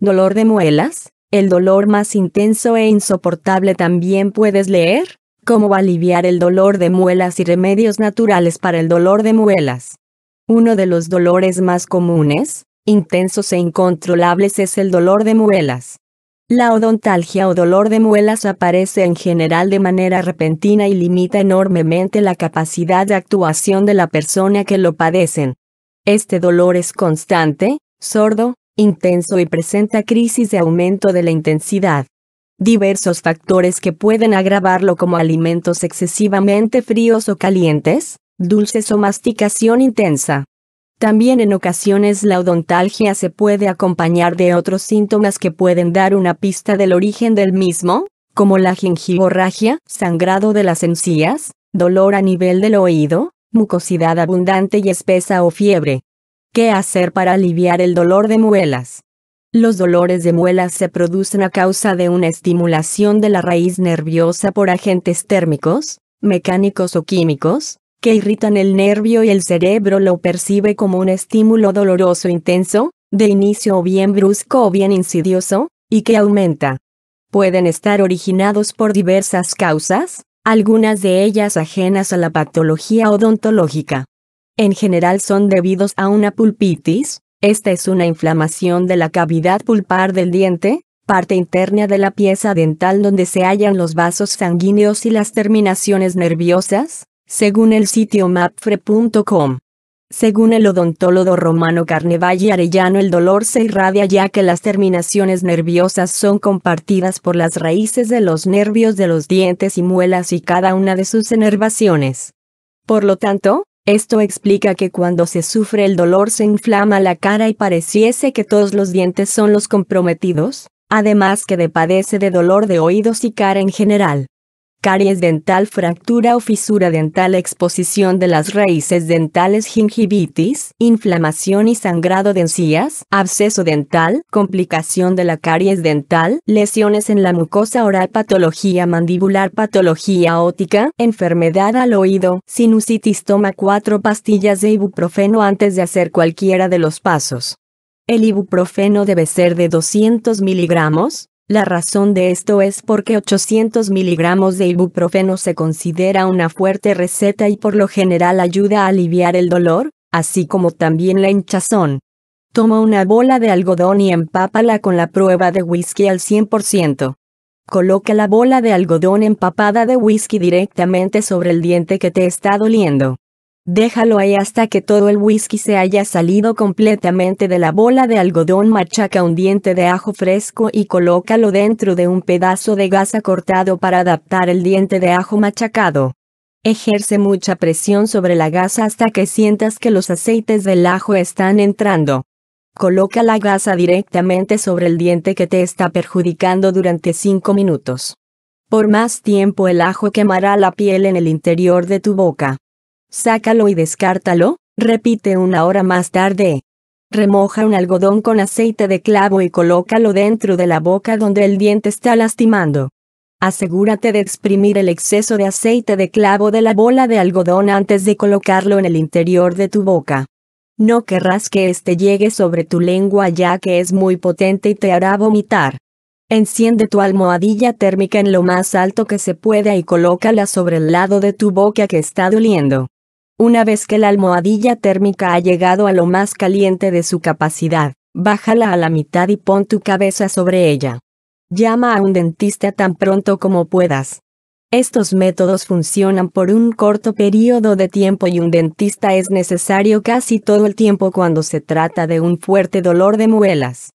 dolor de muelas, el dolor más intenso e insoportable también puedes leer, cómo aliviar el dolor de muelas y remedios naturales para el dolor de muelas. Uno de los dolores más comunes, intensos e incontrolables es el dolor de muelas. La odontalgia o dolor de muelas aparece en general de manera repentina y limita enormemente la capacidad de actuación de la persona que lo padecen. Este dolor es constante, sordo, intenso y presenta crisis de aumento de la intensidad. Diversos factores que pueden agravarlo como alimentos excesivamente fríos o calientes, dulces o masticación intensa. También en ocasiones la odontalgia se puede acompañar de otros síntomas que pueden dar una pista del origen del mismo, como la gingivorragia, sangrado de las encías, dolor a nivel del oído, mucosidad abundante y espesa o fiebre. ¿Qué hacer para aliviar el dolor de muelas? Los dolores de muelas se producen a causa de una estimulación de la raíz nerviosa por agentes térmicos, mecánicos o químicos, que irritan el nervio y el cerebro lo percibe como un estímulo doloroso intenso, de inicio o bien brusco o bien insidioso, y que aumenta. Pueden estar originados por diversas causas, algunas de ellas ajenas a la patología odontológica en general son debidos a una pulpitis, esta es una inflamación de la cavidad pulpar del diente, parte interna de la pieza dental donde se hallan los vasos sanguíneos y las terminaciones nerviosas, según el sitio mapfre.com. Según el odontólogo romano Carnevalle Arellano, el dolor se irradia ya que las terminaciones nerviosas son compartidas por las raíces de los nervios de los dientes y muelas y cada una de sus enervaciones. Por lo tanto, esto explica que cuando se sufre el dolor se inflama la cara y pareciese que todos los dientes son los comprometidos, además que de padece de dolor de oídos y cara en general caries dental, fractura o fisura dental, exposición de las raíces dentales, gingivitis, inflamación y sangrado de encías, absceso dental, complicación de la caries dental, lesiones en la mucosa oral, patología mandibular, patología ótica, enfermedad al oído, sinusitis. Toma cuatro pastillas de ibuprofeno antes de hacer cualquiera de los pasos. El ibuprofeno debe ser de 200 miligramos, la razón de esto es porque 800 miligramos de ibuprofeno se considera una fuerte receta y por lo general ayuda a aliviar el dolor, así como también la hinchazón. Toma una bola de algodón y empápala con la prueba de whisky al 100%. Coloca la bola de algodón empapada de whisky directamente sobre el diente que te está doliendo. Déjalo ahí hasta que todo el whisky se haya salido completamente de la bola de algodón. Machaca un diente de ajo fresco y colócalo dentro de un pedazo de gasa cortado para adaptar el diente de ajo machacado. Ejerce mucha presión sobre la gasa hasta que sientas que los aceites del ajo están entrando. Coloca la gasa directamente sobre el diente que te está perjudicando durante 5 minutos. Por más tiempo el ajo quemará la piel en el interior de tu boca. Sácalo y descártalo, repite una hora más tarde. Remoja un algodón con aceite de clavo y colócalo dentro de la boca donde el diente está lastimando. Asegúrate de exprimir el exceso de aceite de clavo de la bola de algodón antes de colocarlo en el interior de tu boca. No querrás que éste llegue sobre tu lengua ya que es muy potente y te hará vomitar. Enciende tu almohadilla térmica en lo más alto que se pueda y colócala sobre el lado de tu boca que está doliendo. Una vez que la almohadilla térmica ha llegado a lo más caliente de su capacidad, bájala a la mitad y pon tu cabeza sobre ella. Llama a un dentista tan pronto como puedas. Estos métodos funcionan por un corto periodo de tiempo y un dentista es necesario casi todo el tiempo cuando se trata de un fuerte dolor de muelas.